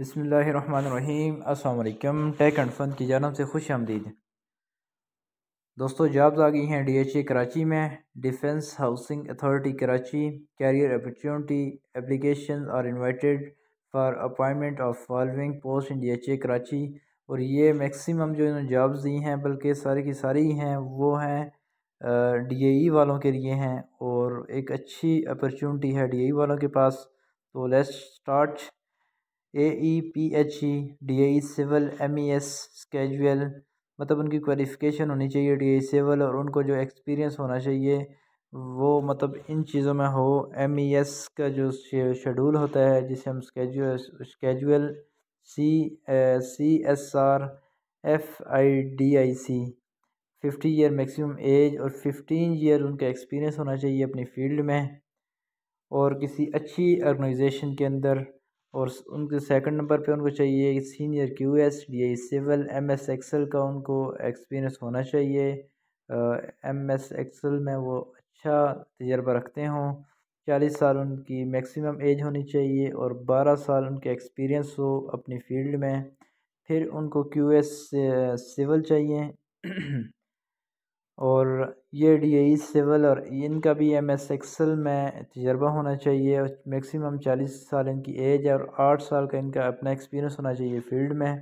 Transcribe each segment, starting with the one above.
बसमीम अल्लाम take and fun की जानब से खुश आमदीद दोस्तों जॉब्स आ गई हैं डीएचए कराची में defence housing authority Karachi career opportunity application are invited for appointment of following post in DHA Karachi और ये मैक्सिमम जो इन्होंने जॉब्स दी हैं बल्कि सारी की सारी हैं वो हैं डीएई वालों के लिए हैं और एक अच्छी अपॉर्चुनिटी है डीएई वालों के पास तो let's start A E P H E D E civil M E S casual मतलब उनकी क्वालिफ़िकेशन होनी चाहिए डी ई सिविल और उनको जो एक्सपीरियंस होना चाहिए वो मतलब इन चीज़ों में हो एम ई एस का जो शेड्यूल होता है जिसे हम schedule schedule C C S R F I D I C fifty year maximum age और फिफ्टीन ईयर उनका एक्सपीरियंस होना चाहिए अपनी फील्ड में और किसी अच्छी ऑर्गेनाइजेशन के अंदर और उनके सेकंड नंबर पे उनको चाहिए senior Q S D I civil M S Excel का उनको एक्सपीरियंस होना चाहिए एम एस एक्सल में वो अच्छा तजर्बा रखते हों चालीस साल उनकी मैक्सिमम एज होनी चाहिए और बारह साल उनके एक्सपीरियंस हो अपनी फील्ड में फिर उनको क्यू एस सिविल चाहिए और ये डी ए सिविल और इनका भी एम एस एक्सल में तजर्बा होना चाहिए और मैक्सिमम चालीस साल इनकी एज है और आठ साल का इनका अपना एक्सपीरियंस होना चाहिए फील्ड में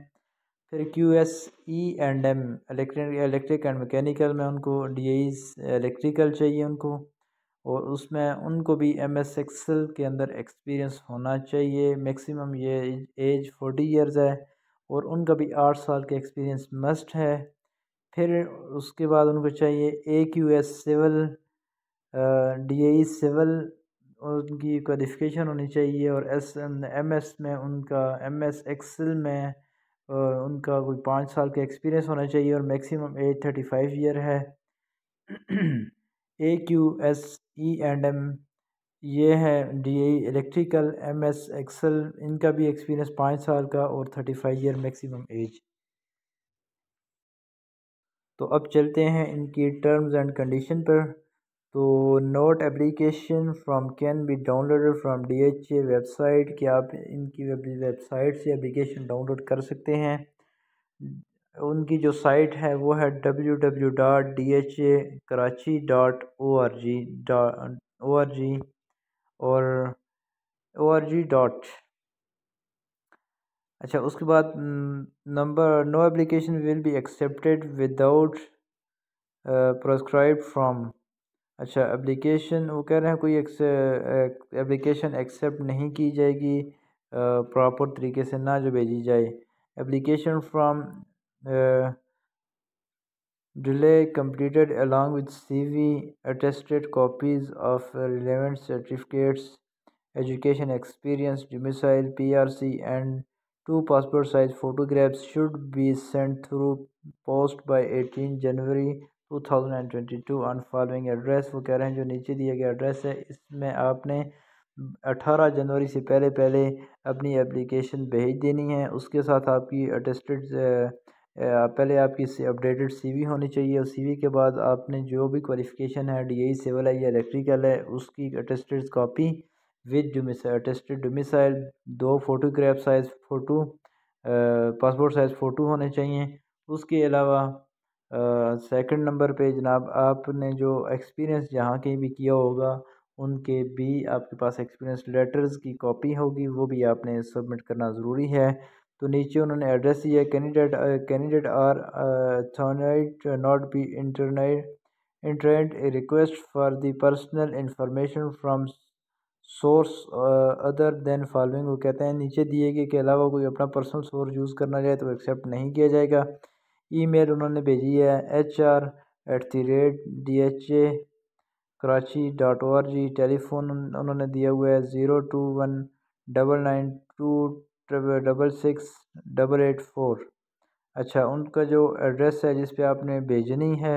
फिर Q S E and M electric and mechanical में उनको डी इलेक्ट्रिकल e चाहिए उनको और उसमें उनको भी एम एस एक्सल के अंदर एक्सपीरियंस होना चाहिए मैक्सिमम ये एज फोर्टी ईयर्स है और उनका भी आठ साल का एक्सपीरियंस मस्ट है फिर उसके बाद उनको चाहिए A Q S civil D A civil उनकी क्वालिफ़िकेशन होनी चाहिए और एस एम एस में उनका एम एस एक्सेल में उनका कोई पाँच साल का एक्सपीरियंस होना चाहिए और maximum age thirty five year है A Q S E and M ये है D A electrical M S Excel इनका भी एक्सपीरियंस पाँच साल का और thirty five year maximum age तो अब चलते हैं इनकी टर्म्स एंड कंडीशन पर तो note application form can be downloaded from D H A website कि आप इनकी वेबसाइट से एप्लीकेशन डाउनलोड कर सकते हैं उनकी जो साइट है वो है W W dot D H A Karachi dot O R G dot O R G और ओ आर जी डॉट अच्छा उसके बाद number no application will be accepted without prescribed form अच्छा एप्लीकेशन वो कह रहे हैं कोई एप्लीकेशन एक्सेप्ट नहीं की जाएगी प्रॉपर तरीके से ना जो भेजी जाए application form delay completed along with CV, attested copies of relevant certificates, education P R C and Two passport size photographs should be sent through post by 18 January 2022 on following address वो कह रहे हैं जो नीचे दिया गया address है इसमें आपने 18 जनवरी से पहले पहले अपनी एप्लीकेशन भेज देनी है उसके साथ आपकी अटेस्टेड पहले आपकी अपडेटेड सीवी होनी चाहिए और सीवी के बाद आपने जो भी क्वालिफ़िकेशन है डी सिविल e, है या इलेक्ट्रिकल है उसकी attested copy with domicile attested domicile दो photograph size photo passport size photo होने चाहिए उसके अलावा सेकंड नंबर पे जनाब आपने जो एक्सपीरियंस जहाँ कहीं भी किया होगा उनके भी आपके पास एक्सपीरियंस लेटर्स की कॉपी होगी वो भी आपने सबमिट करना ज़रूरी है तो नीचे उन्होंने एड्रेस दिया कैंडिडेट कैंडिडेट आर थोनाइट not be entertain internet a request for the personal information from source other than following वो कहते हैं नीचे दिए गए के अलावा कोई अपना पर्सनल सोर्स यूज़ करना चाहे तो एक्सेप्ट नहीं किया जाएगा ईमेल उन्होंने भेजी है H R at the rate D H A Karachi dot O R G telephone उन्होंने दिया हुआ है zero two one double nine two double six double eight four अच्छा उनका जो एड्रेस है जिस पर आपने भेजनी है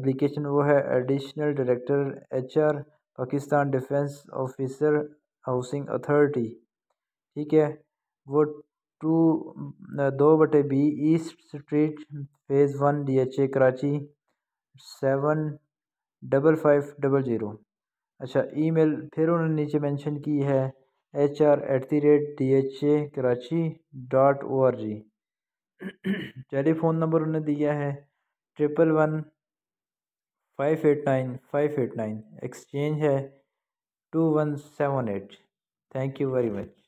एप्लीकेशन वो है additional director H R Pakistan defence officer housing authority ठीक है वो टू दो बटे B east street phase one D H A Karachi seven double five double zero अच्छा ईमेल फिर उन्होंने नीचे मेंशन की है H R at the rate D H A Karachi dot O R G telephone number उन्हें दिया है triple one five eight nine five eight nine exchange है to one seven eight thank you very much